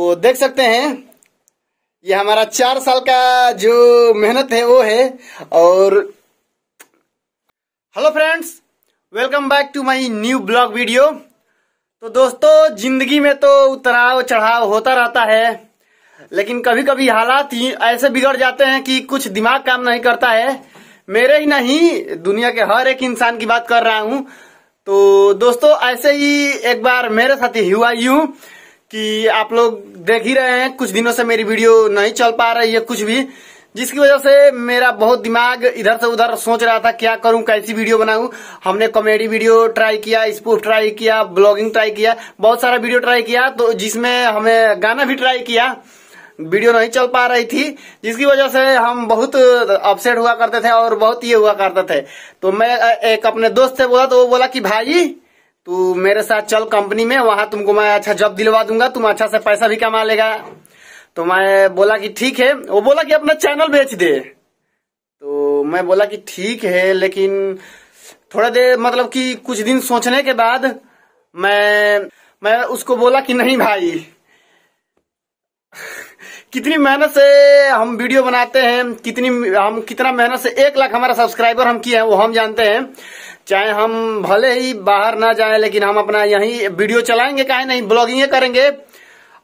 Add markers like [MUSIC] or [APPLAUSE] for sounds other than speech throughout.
तो देख सकते हैं ये हमारा चार साल का जो मेहनत है वो है और hello friends welcome back to my new blog video तो दोस्तों जिंदगी में तो उतराव चढ़ाव होता रहता है लेकिन कभी कभी हालात ही ऐसे बिगड़ जाते हैं कि कुछ दिमाग काम नहीं करता है मेरे ही नहीं दुनिया के हर एक इंसान की बात कर रहा हूँ तो दोस्तों ऐसे ही एक बार मेरे साथ ही हुआ यू कि आप लोग देख ही रहे हैं कुछ दिनों से मेरी वीडियो नहीं चल पा रही है कुछ भी जिसकी वजह से मेरा बहुत दिमाग इधर से उधर सोच रहा था क्या करूं कैसी वीडियो बनाऊं हमने कॉमेडी वीडियो ट्राई किया स्पूफ ट्राई किया ब्लॉगिंग ट्राई किया बहुत सारा वीडियो ट्राई किया तो जिसमें हमें गाना भी ट्राई किया वीडियो नहीं चल पा रही थी जिसकी वजह से हम बहुत अपसेट हुआ करते थे और बहुत ये हुआ करते थे तो मैं एक अपने दोस्त से बोला तो वो बोला कि भाई तू तो मेरे साथ चल कंपनी में वहां तुमको मैं अच्छा जॉब दिलवा दूंगा तुम अच्छा से पैसा भी कमा लेगा तो मैं बोला कि ठीक है वो बोला कि अपना चैनल बेच दे तो मैं बोला कि ठीक है लेकिन थोड़ा देर मतलब कि कुछ दिन सोचने के बाद मैं मैं उसको बोला कि नहीं भाई [LAUGHS] कितनी मेहनत से हम वीडियो बनाते हैं कितनी हम कितना मेहनत से एक लाख हमारा सब्सक्राइबर हम किए हैं वो हम जानते हैं चाहे हम भले ही बाहर ना जाए लेकिन हम अपना यही वीडियो चलाएंगे काहे नहीं ब्लॉगिंग करेंगे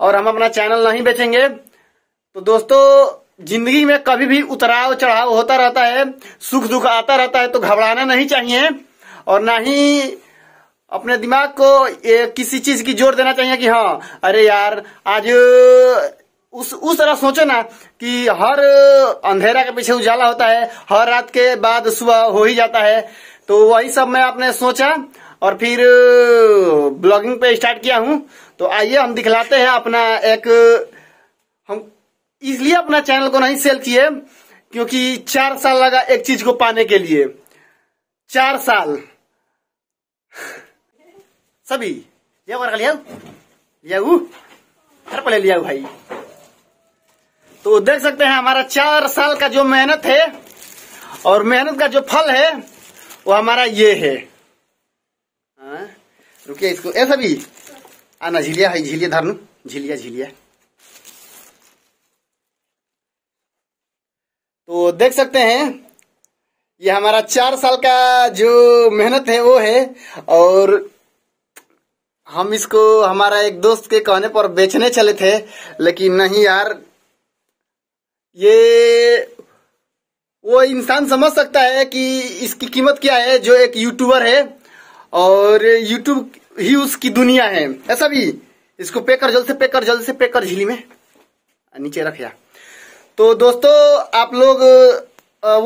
और हम अपना चैनल नहीं बेचेंगे तो दोस्तों जिंदगी में कभी भी उतराव चढ़ाव होता रहता है सुख दुख आता रहता है तो घबराना नहीं चाहिए और ना ही अपने दिमाग को ये किसी चीज की जोर देना चाहिए कि हाँ अरे यार आज उस उस तरह सोचो ना कि हर अंधेरा के पीछे उजाला होता है हर रात के बाद सुबह हो ही जाता है तो वही सब मैं आपने सोचा और फिर ब्लॉगिंग पे स्टार्ट किया हूँ तो आइए हम दिखलाते हैं अपना एक हम इसलिए अपना चैनल को नहीं सेल किए क्योंकि चार साल लगा एक चीज को पाने के लिए चार साल सभी ये लिया लिया घर पर ले लिया भाई तो देख सकते हैं हमारा चार साल का जो मेहनत है और मेहनत का जो फल है वो हमारा ये है हाँ, रुकिए इसको ऐसा भी आना झिलिया है झिलिया धरन झिलिया झिलिया तो देख सकते हैं ये हमारा चार साल का जो मेहनत है वो है और हम इसको हमारा एक दोस्त के कहने पर बेचने चले थे लेकिन नहीं यार ये वो इंसान समझ सकता है कि इसकी कीमत क्या है जो एक यूट्यूबर है और यूट्यूब ही उसकी दुनिया है ऐसा भी इसको पे कर जल्द से पे कर जल्द से पे कर झीली में नीचे रख जा तो दोस्तों आप लोग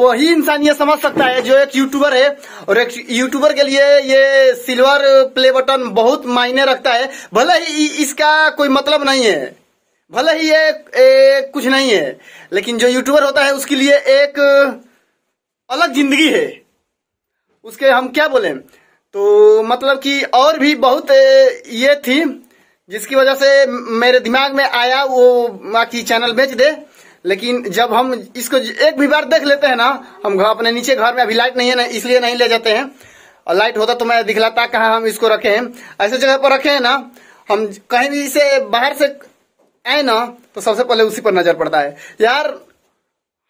वही इंसान ये समझ सकता है जो एक यूट्यूबर है और एक यूट्यूबर के लिए ये सिल्वर प्ले बटन बहुत मायने रखता है भले ही इसका कोई मतलब नहीं है भले ही ये कुछ नहीं है लेकिन जो यूट्यूबर होता है उसके लिए एक अलग जिंदगी है उसके हम क्या बोलें तो मतलब कि और भी बहुत ये थी जिसकी वजह से मेरे दिमाग में आया वो बाकी चैनल बेच दे लेकिन जब हम इसको एक भी बार देख लेते हैं ना हम घर अपने नीचे घर में अभी लाइट नहीं है ना इसलिए नहीं ले जाते हैं और लाइट होता तो मैं दिखलाता कहा हम इसको रखे हैं ऐसे जगह पर रखे हैं ना हम कहीं भी इसे बाहर से है ना तो सबसे पहले उसी पर नजर पड़ता है यार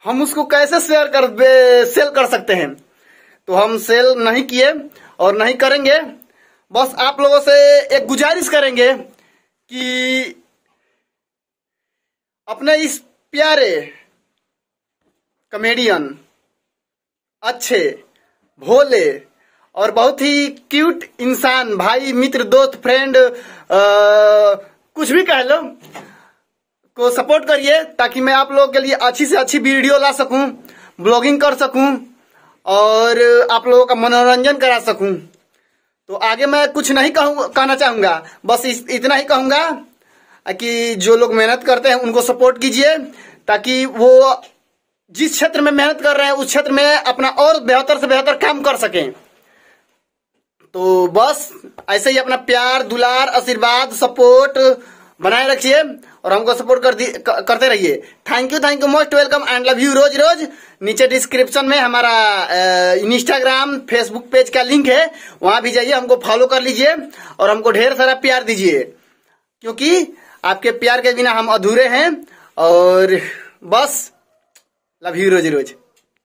हम उसको कैसे शेयर कर सेल कर सकते हैं तो हम सेल नहीं किए और नहीं करेंगे बस आप लोगों से एक गुजारिश करेंगे कि अपने इस प्यारे कमेडियन अच्छे भोले और बहुत ही क्यूट इंसान भाई मित्र दोस्त फ्रेंड आ, कुछ भी कह लो तो सपोर्ट करिए ताकि मैं आप लोगों के लिए अच्छी से अच्छी वीडियो ला सकूं ब्लॉगिंग कर सकूं और आप लोगों का मनोरंजन करा सकूं तो आगे मैं कुछ नहीं कहूँ कहना चाहूँगा बस इतना ही कहूँगा कि जो लोग मेहनत करते हैं उनको सपोर्ट कीजिए ताकि वो जिस क्षेत्र में मेहनत कर रहे हैं उस क्षेत्र में अपना और बेहतर से बेहतर काम कर सकें तो बस ऐसे ही अपना प्यार दुलार आशीर्वाद सपोर्ट बनाए रखिए और हमको सपोर्ट कर करते रहिए thank you thank you most welcome and love you रोज रोज नीचे डिस्क्रिप्शन में हमारा इंस्टाग्राम फेसबुक पेज का लिंक है वहां भी जाइए हमको फॉलो कर लीजिए और हमको ढेर सारा प्यार दीजिए क्योंकि आपके प्यार के बिना हम अधूरे हैं और बस लव यू रोज रोज